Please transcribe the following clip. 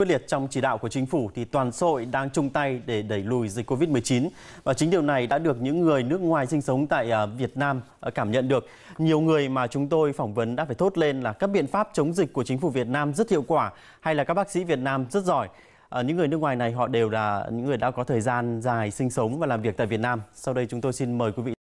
Quyết liệt trong chỉ đạo của chính phủ thì toàn xã hội đang chung tay để đẩy lùi dịch Covid-19 và chính điều này đã được những người nước ngoài sinh sống tại à, Việt Nam à, cảm nhận được. Nhiều người mà chúng tôi phỏng vấn đã phải thốt lên là các biện pháp chống dịch của chính phủ Việt Nam rất hiệu quả hay là các bác sĩ Việt Nam rất giỏi. À, những người nước ngoài này họ đều là những người đã có thời gian dài sinh sống và làm việc tại Việt Nam. Sau đây chúng tôi xin mời quý vị